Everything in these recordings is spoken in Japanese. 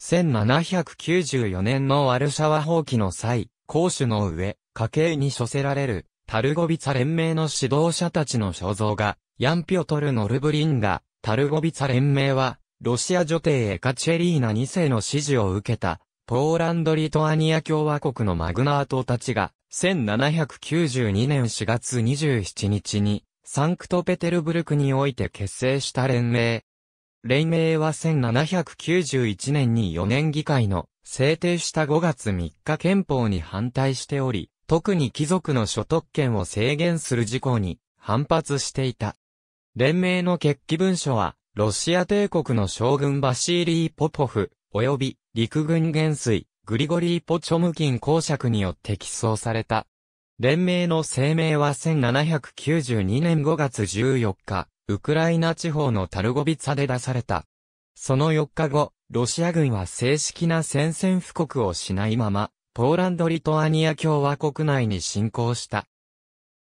1794年のワルシャワ放棄の際、公主の上、家計に処せられる、タルゴビツァ連盟の指導者たちの肖像が、ヤンピョトル・ノルブリンが、タルゴビツァ連盟は、ロシア女帝エカチェリーナ2世の支持を受けた、ポーランド・リトアニア共和国のマグナートたちが、1792年4月27日に、サンクトペテルブルクにおいて結成した連盟、連盟は1791年に4年議会の制定した5月3日憲法に反対しており、特に貴族の所得権を制限する事項に反発していた。連盟の決起文書は、ロシア帝国の将軍バシーリー・ポポフ、及び陸軍元帥、グリゴリー・ポチョムキン公爵によって起草された。連盟の声明は1792年5月14日、ウクライナ地方のタルゴビツァで出された。その4日後、ロシア軍は正式な宣戦布告をしないまま、ポーランド・リトアニア共和国内に侵攻した。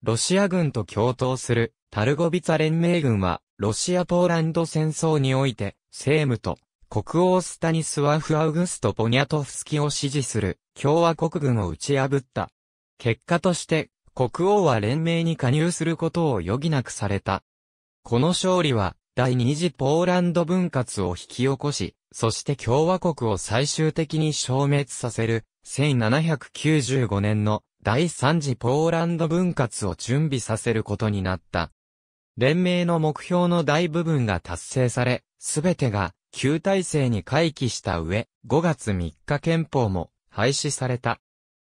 ロシア軍と共闘するタルゴビツァ連盟軍は、ロシア・ポーランド戦争において、政務と国王スタニスワフ・アウグスト・ポニャトフスキを支持する共和国軍を打ち破った。結果として、国王は連盟に加入することを余儀なくされた。この勝利は、第二次ポーランド分割を引き起こし、そして共和国を最終的に消滅させる、1795年の第三次ポーランド分割を準備させることになった。連盟の目標の大部分が達成され、すべてが旧体制に回帰した上、5月3日憲法も廃止された。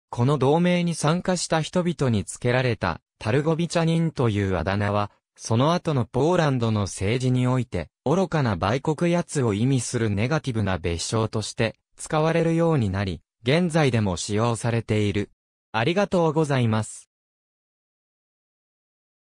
この同盟に参加した人々につけられたタルゴビチャ人というあだ名は、その後のポーランドの政治において、愚かな売国やつを意味するネガティブな別称として使われるようになり、現在でも使用されている。ありがとうございます。